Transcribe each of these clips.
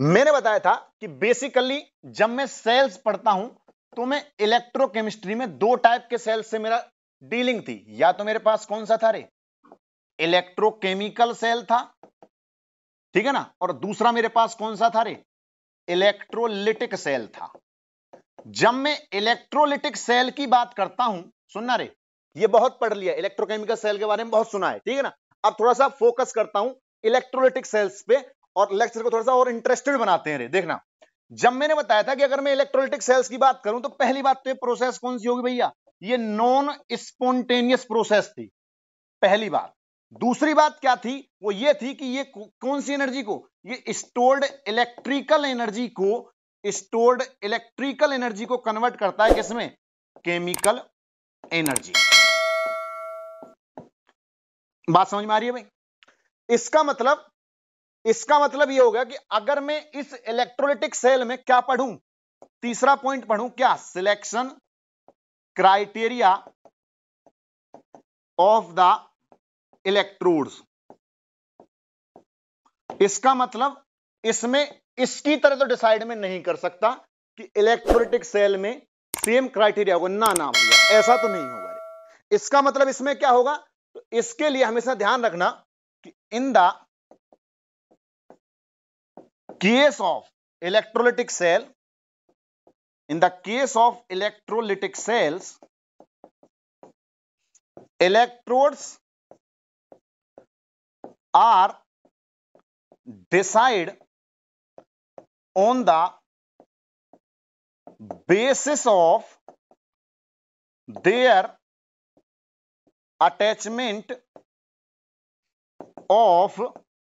मैंने बताया था कि बेसिकली जब मैं सेल्स पढ़ता हूं तो मैं इलेक्ट्रोकेमिस्ट्री में दो टाइप के सेल्स से मेरा डीलिंग थी या तो मेरे पास कौन सा था रे इलेक्ट्रोकेमिकल सेल था ठीक है ना और दूसरा मेरे पास कौन सा था रे इलेक्ट्रोलिटिक सेल था जब मैं इलेक्ट्रोलिटिक सेल की बात करता हूं सुनना रे ये बहुत पढ़ लिया इलेक्ट्रोकेमिकल सेल के बारे में बहुत सुना है ठीक है ना अब थोड़ा सा फोकस करता हूं इलेक्ट्रोलिटिक सेल्स पे और लेक्चर को थोड़ा सा और इंटरेस्टेड बनाते हैं रे देखना जब मैंने बताया था कि अगर मैं इलेक्ट्रोलिटिक सेल्स की बात करूं तो पहली बात तो ये प्रोसेस कौन सी होगी भैया ये नॉन स्पोन्टेनियस प्रोसेस थी पहली बात दूसरी बात क्या थी वो ये थी कि ये कौन सी एनर्जी को ये स्टोर्ड इलेक्ट्रिकल एनर्जी को स्टोर्ड इलेक्ट्रिकल एनर्जी को कन्वर्ट करता है किसमें केमिकल एनर्जी बात समझ में आ रही है भाई इसका मतलब इसका मतलब यह होगा कि अगर मैं इस इलेक्ट्रोलिटिक सेल में क्या पढ़ूं तीसरा पॉइंट पढ़ूं क्या selection criteria of the electrodes इसका मतलब इसमें इसकी तरह तो डिसाइड में नहीं कर सकता कि इलेक्ट्रोलिटिक सेल में सेम क्राइटेरिया होगा ना ना भैया ऐसा तो नहीं होगा इसका मतलब इसमें क्या होगा तो इसके लिए हमेशा ध्यान रखना कि in the case of electrolytic cell, in the case of electrolytic cells, electrodes are decide on the basis of their attachment of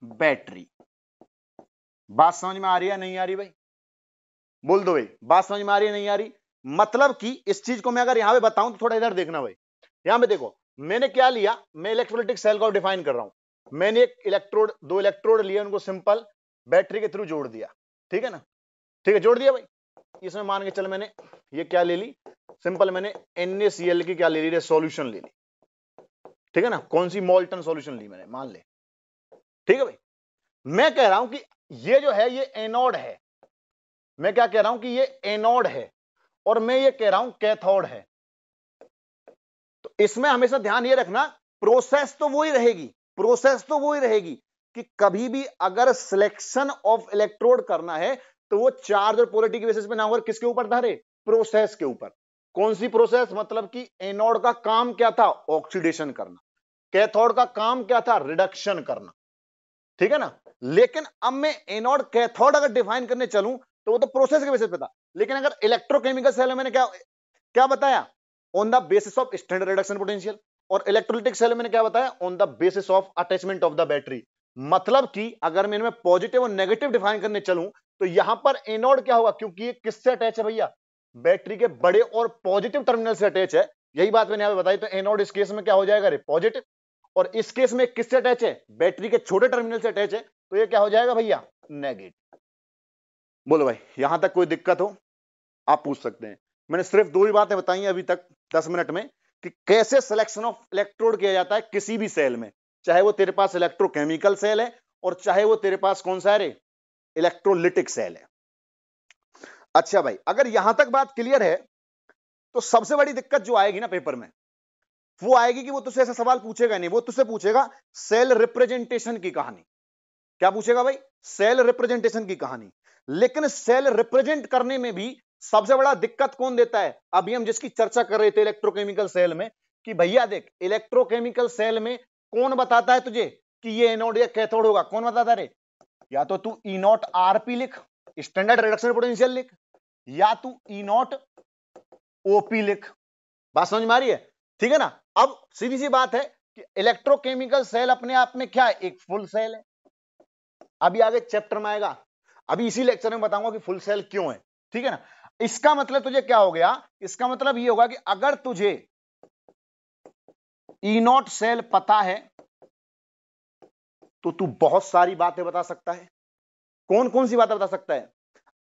battery बात समझ में आ रही है नहीं आ रही भाई बोल दो भाई बात समझ में आ रही है नहीं आ रही मतलब कि इस चीज को मैं अगर यहां पे बताऊं तो थोड़ा इधर देखना भाई यहां पे देखो मैंने क्या लिया मैं इलेक्ट्रोलिटिक सेल को डिफाइन कर रहा हूं मैंने एक इलेक्ट्रोड दो इलेक्ट्रोड लिए उनको सिंपल बैटरी के थ्रू जोड़ दिया ठीक है ना ठीक है जोड़ दिया भाई इसमें मान के चल मैंने ये क्या ले ली सिंपल मैंने एनएसीएल की क्या ले ली सॉल्यूशन ले ली ठीक है ना कौन सी मोल्टन सॉल्यूशन ली मैंने मान ले ठीक है भाई मैं कह रहा हूं कि ये जो है ये एनोड है मैं क्या कह रहा हूं कि ये एनोड है और मैं ये कह रहा हूं कैथोड है तो इसमें हमेशा ध्यान ये रखना प्रोसेस तो वही रहेगी प्रोसेस तो वो ही रहेगी कि कभी भी अगर सिलेक्शन ऑफ इलेक्ट्रोड करना है तो वो चार्ज और पोलिटी की बेसिस पे ना होकर किसके ऊपर धारे प्रोसेस के ऊपर कौन सी प्रोसेस मतलब कि एनोड का काम क्या था ऑक्सीडेशन करना कैथोड का काम क्या था रिडक्शन करना ठीक है ना लेकिन अब मैं एनोड कैथोड अगर डिफाइन करने चलूं तो वो तो प्रोसेस के बेसिस पे था लेकिन अगर इलेक्ट्रोकेमिकल सेल मैंने क्या क्या बताया on the basis of standard reduction potential और इलेक्ट्रोलिटिक सेल मैंने क्या बताया on the basis of attachment of the battery मतलब कि अगर मैं इनमें पॉजिटिव और नेगेटिव डिफाइन करने चलूं तो यहां पर एनोड क्या होगा क्योंकि ये किससे अटैच है भैया बैटरी के बड़े और पॉजिटिव टर्मिनल से अटैच है यही बात मैंने यहां बताई तो एनोड इस केस में क्या हो जाएगा रे पॉजिटिव और इस केस में किससे अटैच है बैटरी के छोटे टर्मिनल से अटैच है तो ये क्या हो जाएगा भैया नेगेटिव बोलो भाई यहां तक कोई दिक्कत हो आप पूछ सकते हैं मैंने सिर्फ दो ही बातें बताई अभी तक दस मिनट में कि कैसे सिलेक्शन ऑफ इलेक्ट्रोड किया जाता है किसी भी सेल में चाहे वो तेरे पास इलेक्ट्रोकेमिकल सेल है और चाहे वो तेरे पास कौन सा है इलेक्ट्रोलिटिक सेल है अच्छा भाई अगर यहां तक बात क्लियर है तो सबसे बड़ी दिक्कत जो आएगी ना पेपर में वो आएगी कि वो तुझसे ऐसा सवाल पूछेगा नहीं वो तुझसे पूछेगा सेल रिप्रेजेंटेशन की कहानी क्या पूछेगा भाई सेल रिप्रेजेंटेशन की कहानी लेकिन सेल रिप्रेजेंट करने में भी सबसे बड़ा दिक्कत कौन देता है अभी हम जिसकी चर्चा कर रहे थे इलेक्ट्रोकेमिकल सेल में कि भैया देख इलेक्ट्रोकेमिकल सेल में कौन बताता है तुझे कि ये एनोड या कैथोड होगा कौन बताता रे या तो तू ई नॉट आरपी लिख स्टैंडर्ड रिडक्शन पोटेंशियल लिख या तू ई नॉट ओपी लिख बात समझ में आ रही है ठीक है ना अब सीधी सी बात है कि इलेक्ट्रोकेमिकल सेल अपने आप में क्या है एक फुल सेल है अभी आगे चैप्टर में आएगा अभी इसी लेक्चर में बताऊंगा कि फुल सेल क्यों है ठीक है ना इसका मतलब तुझे क्या हो गया इसका मतलब ये होगा कि अगर तुझे इनोट e सेल पता है तो तू बहुत सारी बातें बता सकता है कौन कौन सी बातें बता सकता है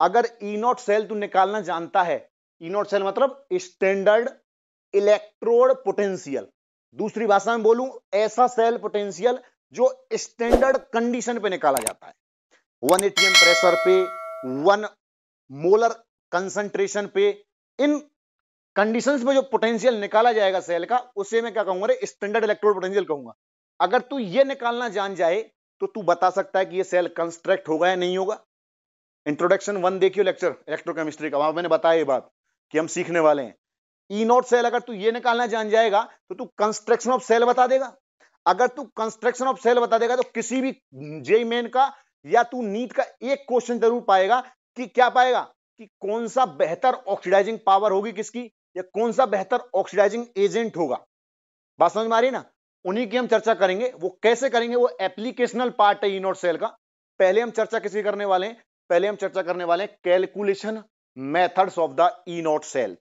अगर इनोट e सेल तू निकालना जानता है इनोट e सेल मतलब स्टैंडर्ड इलेक्ट्रोड पोटेंशियल दूसरी भाषा में बोलूं ऐसा सेल पोटेंशियल जो स्टैंडर्ड कंडीशन पे निकाला जाता है वन एटीएम प्रेशर पे वन मोलर कंसंट्रेशन पे इन कंडीशंस में जो पोटेंशियल निकाला जाएगा सेल का उसे मैं क्या कहूंगा स्टैंडर्ड इलेक्ट्रोड पोटेंशियल कहूंगा अगर तू ये निकालना जान जाए तो तू बता सकता है कि ये सेल कंस्ट्रक्ट होगा या नहीं होगा इंट्रोडक्शन वन देखियो लेक्चर इलेक्ट्रोकेमिस्ट्री का वहां मैंने बताया ये बात कि हम सीखने वाले हैं ई नोट सेल अगर तू ये निकालना जान जाएगा तो तू कंस्ट्रक्शन ऑफ सेल बता देगा अगर तू कंस्ट्रक्शन ऑफ सेल बता देगा तो किसी भी जे मेन का या तू नीट का एक क्वेश्चन जरूर पाएगा कि क्या पाएगा कि कौन सा बेहतर ऑक्सीडाइजिंग पावर होगी किसकी या कौन सा बेहतर ऑक्सीडाइजिंग एजेंट होगा बात समझ में आ रही ना उन्हीं की हम चर्चा करेंगे वो कैसे करेंगे वो एप्लीकेशनल पार्ट है इनोट सेल का पहले हम चर्चा किसकी करने वाले हैं पहले हम चर्चा करने वाले हैं calculation methods of the E naught cell